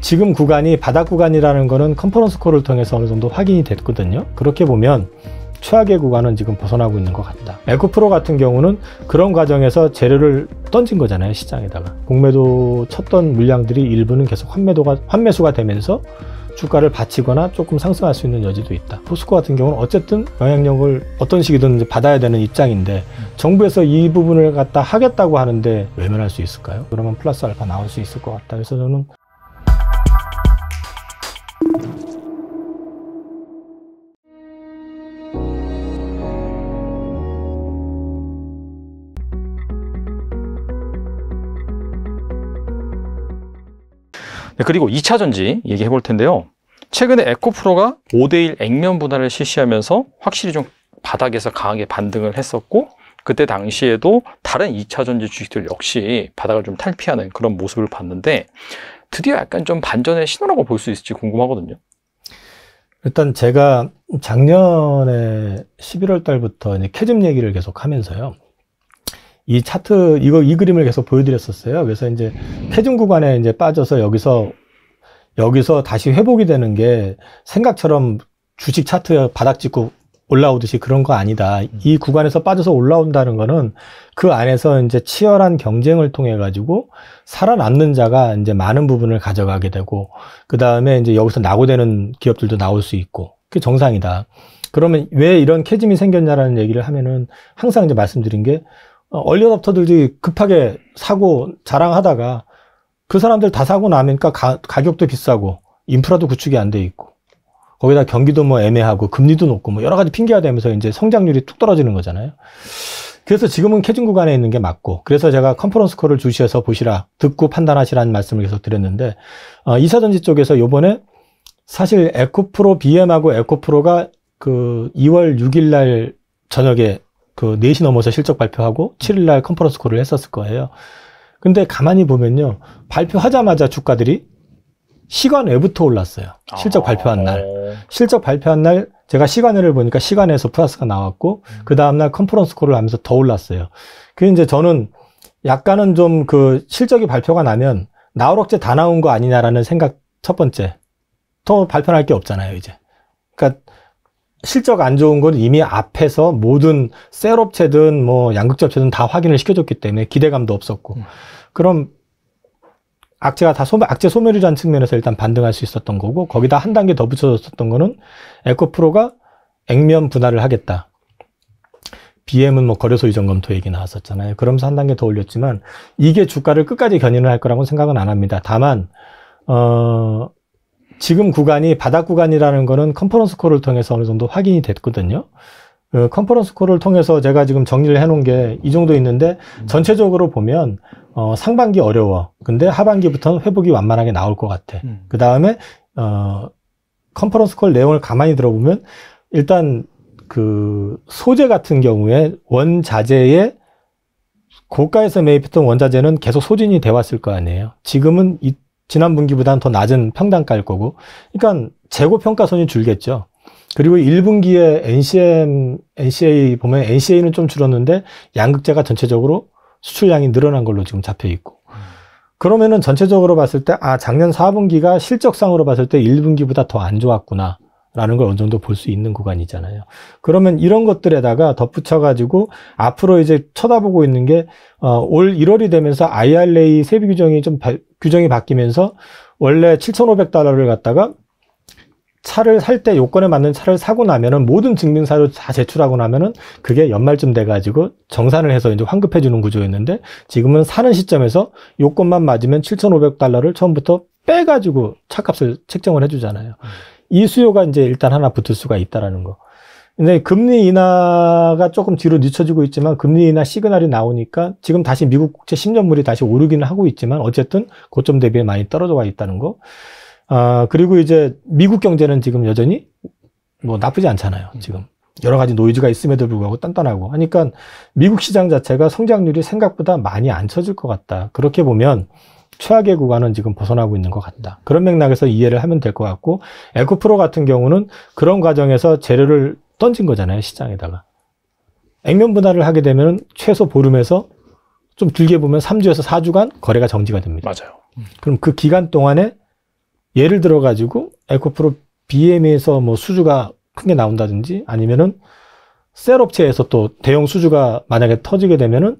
지금 구간이 바닥 구간이라는 것은 컨퍼런스 콜을 통해서 어느 정도 확인이 됐거든요. 그렇게 보면 최악의 구간은 지금 벗어나고 있는 것 같다. 에코프로 같은 경우는 그런 과정에서 재료를 던진 거잖아요. 시장에다가. 공매도 쳤던 물량들이 일부는 계속 환매도가, 환매수가 되면서 주가를 받치거나 조금 상승할 수 있는 여지도 있다. 포스코 같은 경우는 어쨌든 영향력을 어떤 식이든 받아야 되는 입장인데 정부에서 이 부분을 갖다 하겠다고 하는데 외면할 수 있을까요? 그러면 플러스 알파 나올 수 있을 것 같다. 그래서 저는 네, 그리고 2차 전지 얘기해 볼 텐데요. 최근에 에코프로가 5대1 액면 분할을 실시하면서 확실히 좀 바닥에서 강하게 반등을 했었고 그때 당시에도 다른 2차 전지 주식들 역시 바닥을 좀 탈피하는 그런 모습을 봤는데 드디어 약간 좀 반전의 신호라고 볼 수 있을지 궁금하거든요. 일단 제가 작년에 11월 달부터 이제 캐즘 얘기를 계속 하면서요. 이 차트, 이거, 이 그림을 계속 보여드렸었어요. 그래서 이제 캐즘 구간에 이제 빠져서 여기서, 여기서 다시 회복이 되는 게 생각처럼 주식 차트 바닥 찍고 올라오듯이 그런 거 아니다. 음. 이 구간에서 빠져서 올라온다는 거는 그 안에서 이제 치열한 경쟁을 통해 가지고 살아남는 자가 이제 많은 부분을 가져가게 되고 그 다음에 이제 여기서 낙오되는 기업들도 나올 수 있고 그게 정상이다. 그러면 왜 이런 캐짐이 생겼냐라는 얘기를 하면은 항상 이제 말씀드린 게 어, 얼리어답터들이 급하게 사고 자랑하다가 그 사람들 다 사고 나면까 가격도 비싸고 인프라도 구축이 안 돼 있고 거기다 경기도 뭐 애매하고 금리도 높고 뭐 여러 가지 핑계가 되면서 이제 성장률이 툭 떨어지는 거잖아요. 그래서 지금은 캐진 구간에 있는 게 맞고 그래서 제가 컨퍼런스 콜을 주셔서 보시라 듣고 판단하시라는 말씀을 계속 드렸는데 어, 이사전지 쪽에서 요번에 사실 에코프로 BM하고 에코프로가 그 2월 6일 날 저녁에 그 4시 넘어서 실적 발표하고 7일 날 컨퍼런스 콜을 했었을 거예요. 근데 가만히 보면요. 발표하자마자 주가들이 시간 외부터 올랐어요. 실적 아... 발표한 날. 어. 실적 발표한 날 제가 시간을 보니까 시간에서 플러스가 나왔고 음. 그 다음날 컨퍼런스 콜을 하면서 더 올랐어요. 그 이제 저는 약간은 좀 그 실적이 발표가 나면 나우럭제 다 나온 거 아니냐라는 생각 첫 번째. 더 발표할 게 없잖아요 이제. 그러니까 실적 안 좋은 건 이미 앞에서 모든 셀업체든 뭐양극업체든다 확인을 시켜줬기 때문에 기대감도 없었고. 음. 그럼 악재가 다 소매, 악재 소멸이라는 측면에서 일단 반등할 수 있었던 거고 거기다 한 단계 더 붙여졌었던 거는 에코프로가 액면 분할을 하겠다. BM은 뭐 거래소 이전 검토 얘기 나왔었잖아요. 그러면서 한 단계 더 올렸지만 이게 주가를 끝까지 견인을 할 거라고 생각은 안 합니다. 다만 어 지금 구간이 바닥 구간이라는 거는 컨퍼런스 콜을 통해서 어느 정도 확인이 됐거든요. 그 컨퍼런스 콜을 통해서 제가 지금 정리를 해놓은 게 이 정도 있는데 전체적으로 보면 어, 상반기 어려워. 근데 하반기부터는 회복이 완만하게 나올 것 같아. 음. 그 다음에 어, 컨퍼런스 콜 내용을 가만히 들어보면 일단 그 소재 같은 경우에 원자재에 고가에서 매입했던 원자재는 계속 소진이 돼 왔을 거 아니에요. 지금은 이, 지난 분기보다는 더 낮은 평단가일 거고. 그러니까 재고 평가선이 줄겠죠. 그리고 1분기에 NCM, NCA 보면 NCA는 좀 줄었는데 양극재가 전체적으로 수출량이 늘어난 걸로 지금 잡혀 있고. 음. 그러면은 전체적으로 봤을 때, 아, 작년 4분기가 실적상으로 봤을 때 1분기보다 더 안 좋았구나. 라는 걸 어느 정도 볼 수 있는 구간이잖아요. 그러면 이런 것들에다가 덧붙여가지고 앞으로 이제 쳐다보고 있는 게, 어, 올 1월이 되면서 IRA 세비 규정이 좀, 바, 규정이 바뀌면서 원래 7,500달러를 갖다가 차를 살 때 요건에 맞는 차를 사고 나면은 모든 증빙사료다 제출하고 나면은 그게 연말쯤 돼가지고 정산을 해서 이제 환급해주는 구조였는데 지금은 사는 시점에서 요건만 맞으면 7,500달러를 처음부터 빼가지고 차값을 책정을 해주잖아요. 이 수요가 이제 일단 하나 붙을 수가 있다라는 거. 근데 금리 인하가 조금 뒤로 늦춰지고 있지만 금리 인하 시그널이 나오니까 지금 다시 미국 국채 10년물이 다시 오르기는 하고 있지만 어쨌든 고점 대비에 많이 떨어져 와 있다는 거. 아, 그리고 이제 미국 경제는 지금 여전히 뭐 나쁘지 않잖아요. 음. 지금 여러 가지 노이즈가 있음에도 불구하고 단단하고 하니까 미국 시장 자체가 성장률이 생각보다 많이 안 쳐질 것 같다. 그렇게 보면 최악의 구간은 지금 벗어나고 있는 것 같다. 그런 맥락에서 이해를 하면 될 것 같고 에코프로 같은 경우는 그런 과정에서 재료를 던진 거잖아요 시장에다가 액면 분할을 하게 되면 최소 보름에서 좀 길게 보면 3주에서 4주간 거래가 정지가 됩니다. 맞아요. 그럼 그 기간 동안에 예를 들어 가지고 에코프로 BM에서 뭐 수주가 큰 게 나온다든지 아니면은 셀 업체에서 또 대형 수주가 만약에 터지게 되면은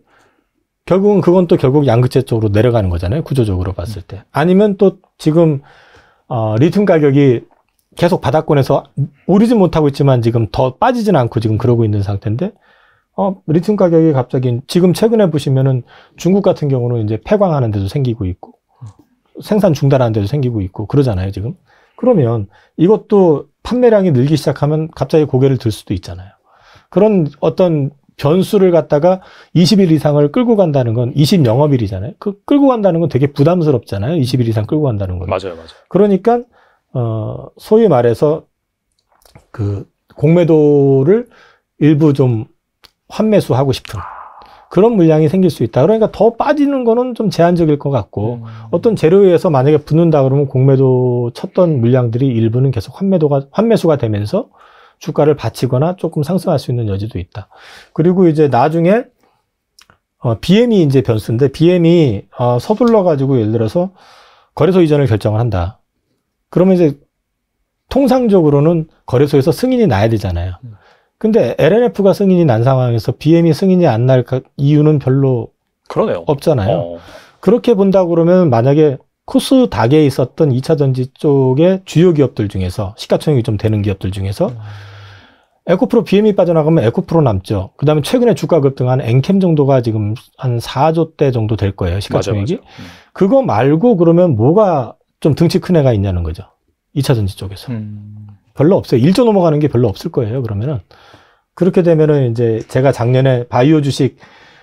결국은 그건 또 결국 양극재 쪽으로 내려가는 거잖아요. 구조적으로 봤을 때. 아니면 또 지금 어, 리튬 가격이 계속 바닥권에서 오르지 못하고 있지만 지금 더 빠지진 않고 지금 그러고 있는 상태인데 어, 리튬 가격이 갑자기 지금 최근에 보시면은 중국 같은 경우는 이제 폐광하는 데도 생기고 있고 생산 중단하는 데도 생기고 있고 그러잖아요, 지금. 그러면 이것도 판매량이 늘기 시작하면 갑자기 고개를 들 수도 있잖아요. 그런 어떤 변수를 갖다가 20일 이상을 끌고 간다는 건 20 영업일이잖아요. 그 끌고 간다는 건 되게 부담스럽잖아요. 20일 이상 끌고 간다는 건. 맞아요, 맞아요. 그러니까 어 소위 말해서 그 공매도를 일부 좀 환매수하고 싶은 그런 물량이 생길 수 있다. 그러니까 더 빠지는 거는 좀 제한적일 것 같고 음. 어떤 재료에서 만약에 붙는다 그러면 공매도 쳤던 물량들이 일부는 계속 환매도가 환매수가 되면서 주가를 받치거나 조금 상승할 수 있는 여지도 있다. 그리고 이제 나중에 어, BM이 e 이제 변수인데 BM이 e, 어, 서둘러 가지고 예를 들어서 거래소 이전을 결정을 한다. 그러면 이제 통상적으로는 거래소에서 승인이 나야 되잖아요. 음. 근데 LNF가 승인이 난 상황에서 BM이 승인이 안 날 이유는 별로 그러네요. 없잖아요. 어. 그렇게 본다 그러면 만약에 코스 닥에 있었던 2차 전지 쪽의 주요 기업들 중에서 시가총액이 좀 되는 기업들 중에서 음. 에코프로 BM이 빠져나가면 에코프로 남죠. 그다음에 최근에 주가 급등한 엔캠 e 정도가 지금 한 4조 대 정도 될 거예요. 시가총액이. 맞아, 맞아. 음. 그거 말고 그러면 뭐가 좀 등치 큰 애가 있냐는 거죠. 2차 전지 쪽에서. 음. 별로 없어요. 1조 넘어가는 게 별로 없을 거예요. 그러면은 그렇게 되면은 이제 제가 작년에 바이오 주식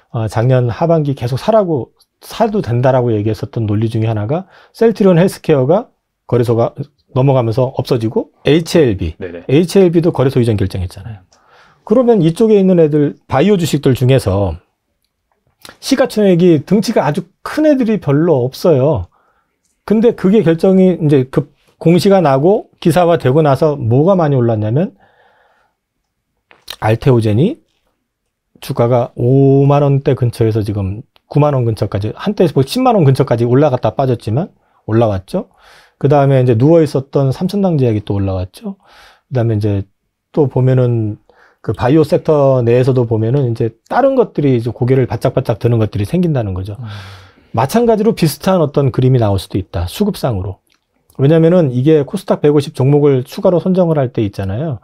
어, 작년 하반기 계속 사라고 사도 된다라고 얘기했었던 논리 중에 하나가 셀트리온 헬스케어가 거래소가 넘어가면서 없어지고 HLB, 네네. HLB도 거래소 이전 결정했잖아요. 그러면 이쪽에 있는 애들 바이오 주식들 중에서 시가총액이 등치가 아주 큰 애들이 별로 없어요. 근데 그게 결정이 이제 급 공시가 나고 기사화 되고 나서 뭐가 많이 올랐냐면 알테오젠이 주가가 5만 원대 근처에서 지금 9만 원 근처까지 한때 10만 원 근처까지 올라갔다 빠졌지만 올라왔죠. 그 다음에 이제 누워 있었던 삼천당 제약이 또 올라왔죠. 그 다음에 이제 또 보면은 그 바이오 섹터 내에서도 보면은 이제 다른 것들이 이제 고개를 바짝바짝 드는 것들이 생긴다는 거죠. 음. 마찬가지로 비슷한 어떤 그림이 나올 수도 있다. 수급상으로. 왜냐면은 이게 코스닥 150 종목을 추가로 선정을 할 때 있잖아요.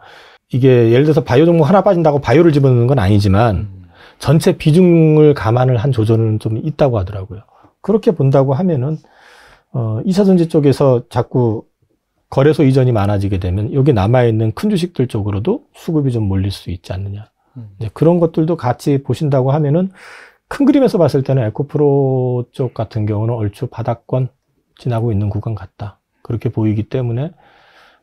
이게 예를 들어서 바이오 종목 하나 빠진다고 바이오를 집어넣는 건 아니지만 음. 전체 비중을 감안을 한 조절은 좀 있다고 하더라고요. 그렇게 본다고 하면은 어, 이사전지 쪽에서 자꾸 거래소 이전이 많아지게 되면 여기 남아있는 큰 주식들 쪽으로도 수급이 좀 몰릴 수 있지 않느냐. 음. 이제 그런 것들도 같이 보신다고 하면은 큰 그림에서 봤을 때는 에코프로 쪽 같은 경우는 얼추 바닥권 지나고 있는 구간 같다. 그렇게 보이기 때문에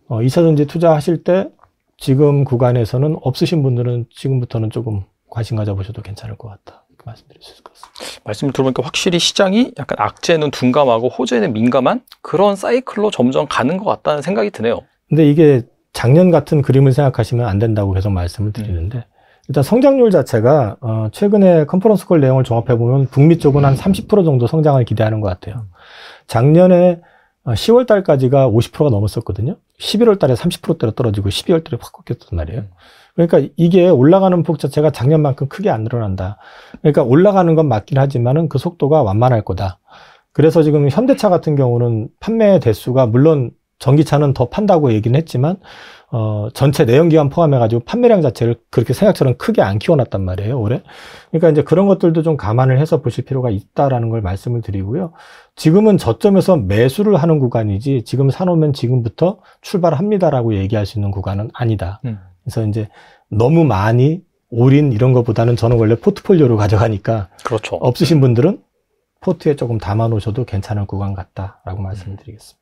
어, 2차전지 투자하실 때 지금 구간에서는 없으신 분들은 지금부터는 조금 관심 가져보셔도 괜찮을 것 같다. 말씀드릴 수 있을 것 같습니다. 말씀 들어보니까 확실히 시장이 약간 악재는 둔감하고 호재는 민감한 그런 사이클로 점점 가는 것 같다는 생각이 드네요. 근데 이게 작년 같은 그림을 생각하시면 안 된다고 계속 말씀을 드리는데 음. 일단 성장률 자체가 어 최근에 컨퍼런스 콜 내용을 종합해 보면 북미 쪽은 한 30% 정도 성장을 기대하는 것 같아요. 음. 작년에 10월 아, 달까지가 50%가 넘었었거든요. 11월 달에 30%대로 떨어지고 12월 달에 확 꺾였단 말이에요. 음. 그러니까 이게 올라가는 폭 자체가 작년만큼 크게 안 늘어난다. 그러니까 올라가는 건 맞긴 하지만은 그 속도가 완만할 거다. 그래서 지금 현대차 같은 경우는 판매 대수가 물론 전기차는 더 판다고 얘기는 했지만 어, 전체 내연기관 포함해가지고 판매량 자체를 그렇게 생각처럼 크게 안 키워놨단 말이에요, 올해. 그러니까 이제 그런 것들도 좀 감안을 해서 보실 필요가 있다라는 걸 말씀을 드리고요. 지금은 저점에서 매수를 하는 구간이지 지금 사놓으면 지금부터 출발합니다라고 얘기할 수 있는 구간은 아니다. 음. 그래서 이제 너무 많이 올인 이런 것보다는 저는 원래 포트폴리오를 가져가니까 그렇죠. 없으신 분들은 포트에 조금 담아 놓으셔도 괜찮은 구간 같다라고 말씀드리겠습니다.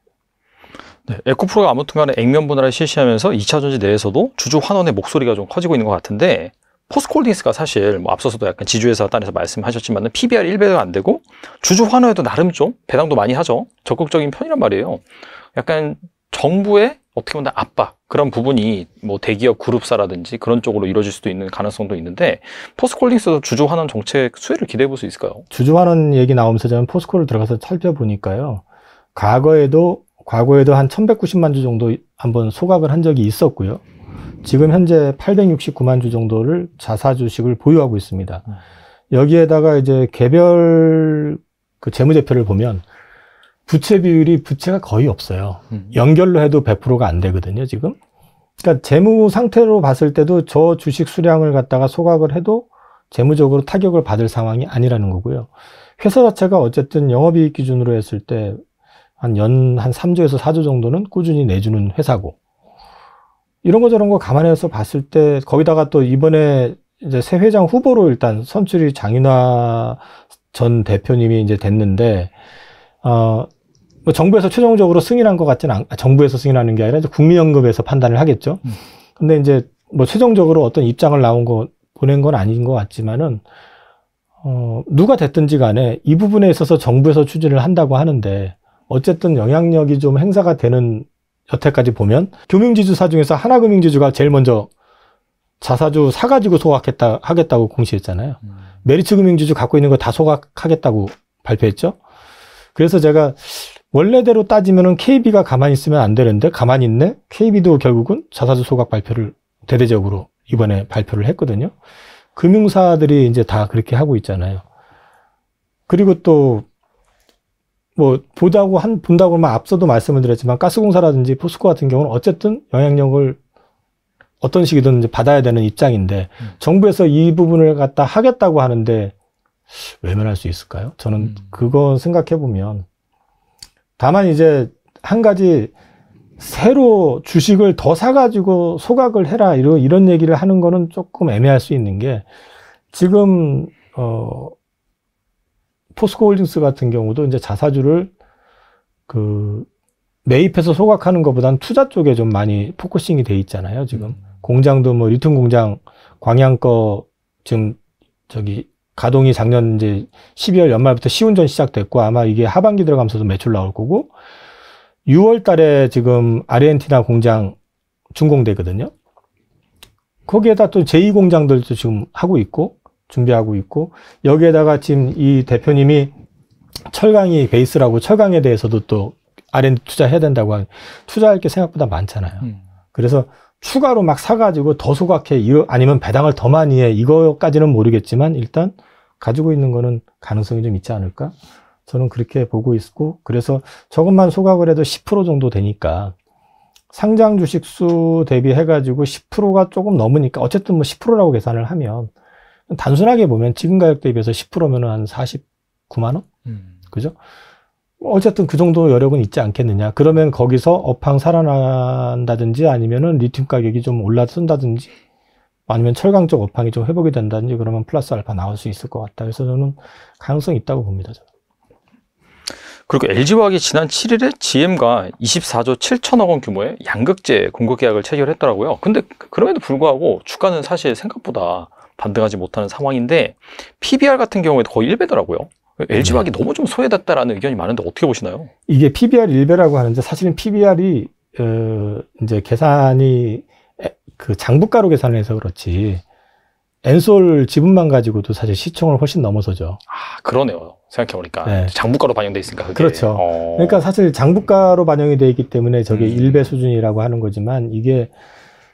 네, 에코프로가 아무튼간에 액면 분할을 실시하면서 2차 전지 내에서도 주주 환원의 목소리가 좀 커지고 있는 것 같은데 포스코홀딩스가 사실 뭐 앞서서도 약간 지주회사 단에서 말씀하셨지만 PBR 1배도 안 되고 주주 환원에도 나름 좀 배당도 많이 하죠. 적극적인 편이란 말이에요. 약간 정부의 어떻게 보면 압박 그런 부분이 뭐 대기업 그룹사라든지 그런 쪽으로 이루어질 수도 있는 가능성도 있는데 포스코홀딩스도 주주 환원 정책 수혜를 기대해 볼 수 있을까요? 주주 환원 얘기 나오면서 저는 포스코를 들어가서 살펴보니까요. 과거에도 과거에도 한 1190만 주 정도 한번 소각을 한 적이 있었고요. 지금 현재 869만 주 정도를 자사 주식을 보유하고 있습니다. 여기에다가 이제 개별 그 재무제표를 보면 부채 비율이 부채가 거의 없어요. 음. 연결로 해도 100%가 안 되거든요, 지금. 그러니까 재무 상태로 봤을 때도 저 주식 수량을 갖다가 소각을 해도 재무적으로 타격을 받을 상황이 아니라는 거고요. 회사 자체가 어쨌든 영업이익 기준으로 했을 때한 연, 한 3조에서 4조 정도는 꾸준히 내주는 회사고. 이런 거 저런 거 감안해서 봤을 때, 거기다가 또 이번에 이제 새 회장 후보로 일단 선출이 장윤화 전 대표님이 이제 됐는데, 어, 뭐 정부에서 최종적으로 승인한 것 같지는 않, 아, 정부에서 승인하는 게 아니라 이제 국민연금에서 판단을 하겠죠. 음. 근데 이제 뭐 최종적으로 어떤 입장을 나온 거, 보낸 건 아닌 것 같지만은, 어, 누가 됐든지 간에 이 부분에 있어서 정부에서 추진을 한다고 하는데, 어쨌든 영향력이 좀 행사가 되는 여태까지 보면 금융지주사 중에서 하나금융지주가 제일 먼저 자사주 사가지고 소각했다 하겠다고 공시했잖아요. 음. 메리츠 금융지주 갖고 있는 거 다 소각하겠다고 발표했죠. 그래서 제가 원래대로 따지면은 KB가 가만히 있으면 안 되는데 가만히 있네. KB도 결국은 자사주 소각 발표를 대대적으로 이번에 발표를 했거든요. 금융사들이 이제 다 그렇게 하고 있잖아요. 그리고 또뭐 보다고 한 본다고 하면 앞서도 말씀을 드렸지만 가스공사라든지 포스코 같은 경우는 어쨌든 영향력을 어떤 식이든 받아야 되는 입장인데 음. 정부에서 이 부분을 갖다 하겠다고 하는데 외면할 수 있을까요? 저는 음. 그거 생각해 보면 다만 이제 한 가지 새로 주식을 더 사가지고 소각을 해라 이런 이런 얘기를 하는 거는 조금 애매할 수 있는 게 지금 어 포스코홀딩스 같은 경우도 이제 자사주를 그 매입해서 소각하는 것보단 투자 쪽에 좀 많이 포커싱이 돼 있잖아요. 지금 음. 공장도 뭐 리튬 공장 광양 거 지금 저기 가동이 작년 이제 12월 연말부터 시운전 시작됐고 아마 이게 하반기 들어가면서도 매출 나올 거고 6월 달에 지금 아르헨티나 공장 준공되거든요. 거기에다 또 제2공장들도 지금 하고 있고 준비하고 있고 여기에다가 지금 이 대표님이 철강이 베이스라고 철강에 대해서도 또 R&D 투자해야 된다고 하는 투자할 게 생각보다 많잖아요. 음. 그래서 추가로 막 사가지고 더 소각해 아니면 배당을 더 많이 해 이거까지는 모르겠지만 일단 가지고 있는 거는 가능성이 좀 있지 않을까 저는 그렇게 보고 있고 그래서 저것만 소각을 해도 10% 정도 되니까 상장 주식수 대비해 가지고 10%가 조금 넘으니까 어쨌든 뭐 10%라고 계산을 하면 단순하게 보면 지금 가격 대비해서 10%면은 한 49만 원? 음. 그죠? 어쨌든 그 정도 여력은 있지 않겠느냐. 그러면 거기서 업황 살아난다든지 아니면은 리튬 가격이 좀 올라선다든지 아니면 철강적 업황이 좀 회복이 된다든지 그러면 플러스 알파 나올 수 있을 것 같다. 그래서 저는 가능성이 있다고 봅니다. 저는. 그리고 LG화학이 지난 7일에 GM과 24조 7천억 원 규모의 양극재 공급 계약을 체결했더라고요. 근데 그럼에도 불구하고 주가는 사실 생각보다 반등하지 못하는 상황인데 PBR 같은 경우에도 거의 1배더라고요. LG화학이 너무 좀 소외됐다라는 의견이 많은데 어떻게 보시나요? 이게 PBR 1배라고 하는데 사실은 PBR이 어, 이제 계산이 그 장부가로 계산을 해서 그렇지 엔솔 지분만 가지고도 사실 시총을 훨씬 넘어서죠. 아 그러네요. 생각해보니까 네. 장부가로 반영돼 있으니까 그게. 그렇죠. 어... 그러니까 사실 장부가로 반영이 돼 있기 때문에 저게 음. 1배 수준이라고 하는 거지만 이게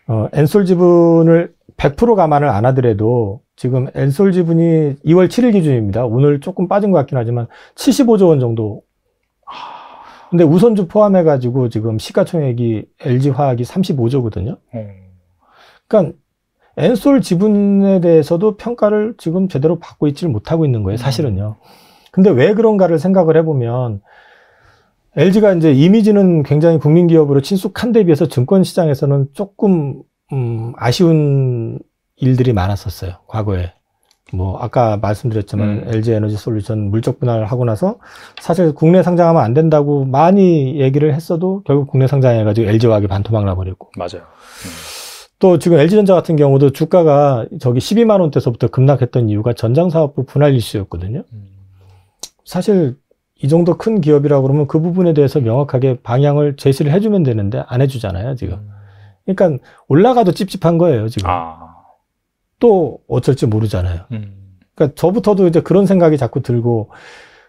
어, 엔솔 지분을 100% 감안을 안 하더라도 지금 엔솔 지분이 2월 7일 기준입니다. 오늘 조금 빠진 것 같긴 하지만 75조 원 정도. 근데 우선주 포함해 가지고 지금 시가총액이 LG 화학이 35조거든요. 음. 그러니까 엔솔 지분에 대해서도 평가를 지금 제대로 받고 있지를 못하고 있는 거예요, 사실은요. 음. 근데 왜 그런가를 생각을 해보면 LG가 이제 이미지는 굉장히 국민 기업으로 친숙한데 비해서 증권 시장에서는 조금 음, 아쉬운 일들이 많았었어요. 과거에. 뭐 아까 말씀드렸지만 음. LG 에너지 솔루션 물적 분할하고 을 나서 사실 국내 상장하면 안 된다고 많이 얘기를 했어도 결국 국내 상장해 가지고 LG화학이 반토막 나 버렸고. 맞아요. 음. 또 지금 LG전자 같은 경우도 주가가 저기 12만 원대서부터 급락했던 이유가 전장 사업부 분할 이슈였거든요. 음. 사실 이 정도 큰 기업이라고 그러면 그 부분에 대해서 명확하게 방향을 제시를 해주면 되는데 안 해주잖아요, 지금. 음. 그러니까 올라가도 찝찝한 거예요, 지금. 아. 또 어쩔지 모르잖아요. 음. 그러니까 저부터도 이제 그런 생각이 자꾸 들고,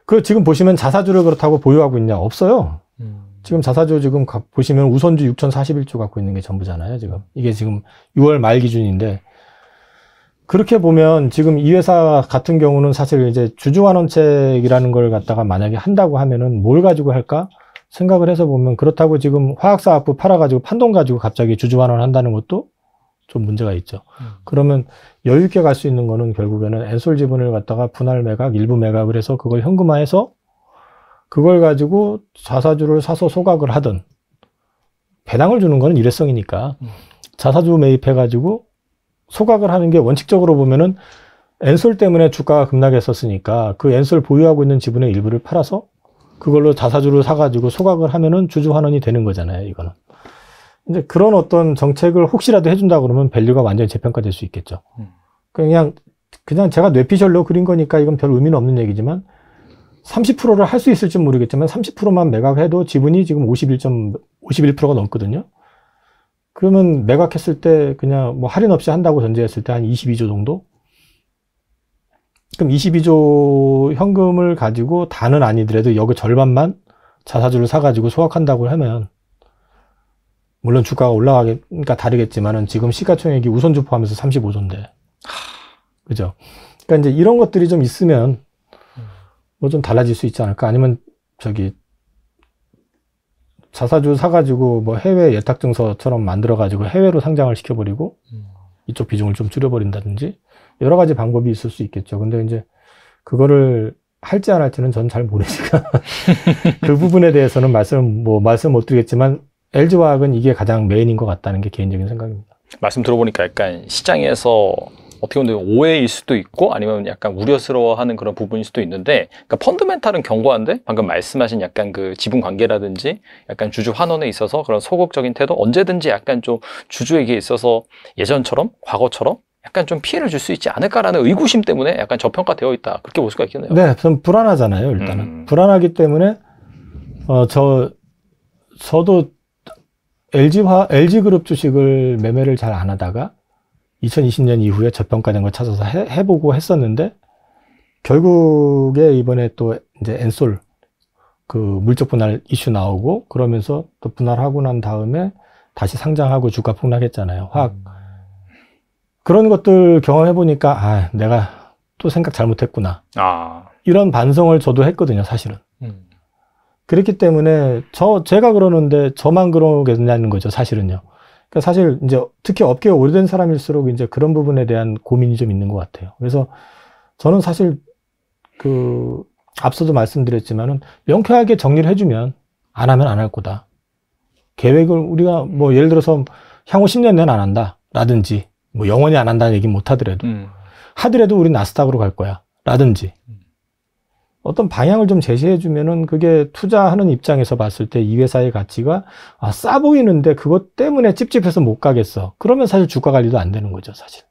그 지금 보시면 자사주를 그렇다고 보유하고 있냐? 없어요. 음. 지금 자사주 지금 가, 보시면 우선주 6,041조 갖고 있는 게 전부잖아요, 지금. 이게 지금 6월 말 기준인데, 그렇게 보면 지금 이 회사 같은 경우는 사실 이제 주주환원책이라는 걸 갖다가 만약에 한다고 하면은 뭘 가지고 할까? 생각을 해서 보면 그렇다고 지금 화학사업부 팔아가지고 판돈 가지고 갑자기 주주환원 한다는 것도 좀 문제가 있죠. 음. 그러면 여유 있게 갈 수 있는 거는 결국에는 엔솔 지분을 갖다가 분할 매각, 일부 매각을 해서 그걸 현금화해서 그걸 가지고 자사주를 사서 소각을 하든 배당을 주는 거는 일회성이니까 음. 자사주 매입해가지고 소각을 하는 게 원칙적으로 보면은 엔솔 때문에 주가가 급락했었으니까 그 엔솔 보유하고 있는 지분의 일부를 팔아서 그걸로 자사주를 사가지고 소각을 하면은 주주 환원이 되는 거잖아요, 이거는. 이제 그런 어떤 정책을 혹시라도 해준다 그러면 밸류가 완전히 재평가될 수 있겠죠. 음. 그냥, 그냥 제가 뇌피셜로 그린 거니까 이건 별 의미는 없는 얘기지만 30%를 할 수 있을지 모르겠지만 30%만 매각해도 지분이 지금 51. 51%가 넘거든요. 그러면 매각했을 때 그냥 뭐 할인 없이 한다고 전제했을 때 한 22조 정도? 그럼 22조 현금을 가지고 다는 아니더라도 여기 절반만 자사주를 사가지고 소각한다고 하면 물론 주가가 올라가니까 다르겠지만은 지금 시가총액이 우선주 포함해서 35조인데. 그죠? 그러니까 이제 이런 것들이 좀 있으면 뭐 좀 달라질 수 있지 않을까? 아니면 저기 자사주 사가지고 뭐 해외 예탁증서처럼 만들어가지고 해외로 상장을 시켜버리고 음. 이쪽 비중을 좀 줄여버린다든지 여러 가지 방법이 있을 수 있겠죠. 근데 이제 그거를 할지 안 할지는 전 잘 모르니까 그 부분에 대해서는 말씀 뭐 말씀 못 드리겠지만 LG 화학은 이게 가장 메인인 것 같다는 게 개인적인 생각입니다. 말씀 들어보니까 약간 시장에서 어떻게 보면 오해일 수도 있고 아니면 약간 우려스러워하는 그런 부분일 수도 있는데 그러니까 펀드멘탈은 견고한데 방금 말씀하신 약간 그 지분 관계라든지 약간 주주 환원에 있어서 그런 소극적인 태도 언제든지 약간 좀 주주에게 있어서 예전처럼 과거처럼 약간 좀 피해를 줄 수 있지 않을까라는 의구심 때문에 약간 저평가되어 있다 그렇게 볼 수가 있겠네요. 네, 전 불안하잖아요 일단은 음. 불안하기 때문에 어저 저도 LG 화 LG 그룹 주식을 매매를 잘 안 하다가 2020년 이후에 저평가된걸 찾아서 해, 보고 했었는데 결국에 이번에 또 이제 엔솔 그 물적 분할 이슈 나오고 그러면서 또 분할하고 난 다음에 다시 상장하고 주가 폭락했잖아요. 확 음. 그런 것들 경험해 보니까 아 내가 또 생각 잘못했구나. 아. 이런 반성을 저도 했거든요, 사실은. 음. 그렇기 때문에 저 제가 그러는데 저만 그러겠냐는 거죠, 사실은요. 그러니까 사실 이제 특히 업계에 오래된 사람일수록 이제 그런 부분에 대한 고민이 좀 있는 것 같아요. 그래서 저는 사실 그 앞서도 말씀드렸지만은 명쾌하게 정리를 해주면 안 하면 안 할 거다. 계획을 우리가 뭐 예를 들어서 향후 10년 내는 안 한다. 라든지 뭐 영원히 안 한다는 얘기 못 하더라도 음. 하더라도 우리 나스닥으로 갈 거야. 라든지 음. 어떤 방향을 좀 제시해 주면은 그게 투자하는 입장에서 봤을 때 이 회사의 가치가 아, 싸 보이는데 그것 때문에 찝찝해서 못 가겠어. 그러면 사실 주가 관리도 안 되는 거죠, 사실.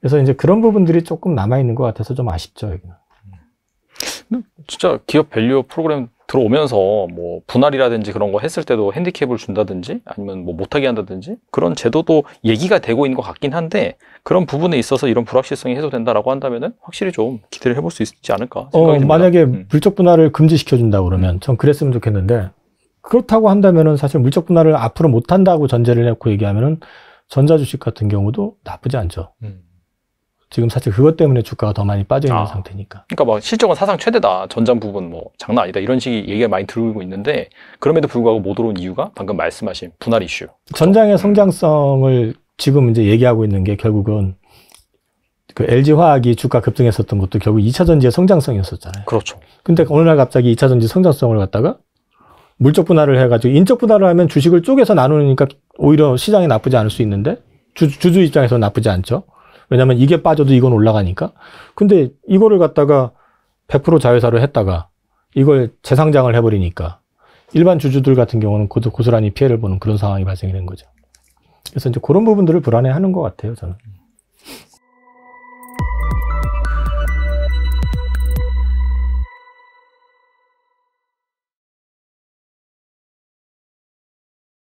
그래서 이제 그런 부분들이 조금 남아 있는 것 같아서 좀 아쉽죠, 여기는. 진짜 기업 밸류 프로그램 들어오면서 뭐 분할이라든지 그런 거 했을 때도 핸디캡을 준다든지 아니면 뭐 못하게 한다든지 그런 제도도 얘기가 되고 있는 것 같긴 한데 그런 부분에 있어서 이런 불확실성이 해소된다라고 한다면은 확실히 좀 기대를 해볼 수 있지 않을까 어, 생각이 어, 됩니다. 만약에 음. 물적 분할을 금지시켜 준다 그러면 음. 전 그랬으면 좋겠는데 그렇다고 한다면은 사실 물적 분할을 앞으로 못 한다고 전제를 해놓고 얘기하면은 전자 주식 같은 경우도 나쁘지 않죠. 음. 지금 사실 그것 때문에 주가가 더 많이 빠져 있는 아, 상태니까. 그러니까 막 뭐 실적은 사상 최대다 전장 부분 뭐 장난 아니다 이런 식의 얘기가 많이 들고 어오 있는데 그럼에도 불구하고 못 오른 이유가 방금 말씀하신 분할 이슈. 전장의 그 성장성을 지금 이제 얘기하고 있는 게 결국은 그 LG 화학이 주가 급등했었던 것도 결국 2차 전지의 성장성이었었잖아요. 그렇죠. 근데 어느 날 갑자기 2차 전지 성장성을 갖다가 물적 분할을 해가지고 인적 분할을 하면 주식을 쪼개서 나누니까 오히려 시장이 나쁘지 않을 수 있는데 주, 주주 입장에서 나쁘지 않죠. 왜냐면 이게 빠져도 이건 올라가니까. 근데 이거를 갖다가 100% 자회사로 했다가 이걸 재상장을 해버리니까 일반 주주들 같은 경우는 고스란히 피해를 보는 그런 상황이 발생이 된 거죠. 그래서 이제 그런 부분들을 불안해하는 것 같아요, 저는.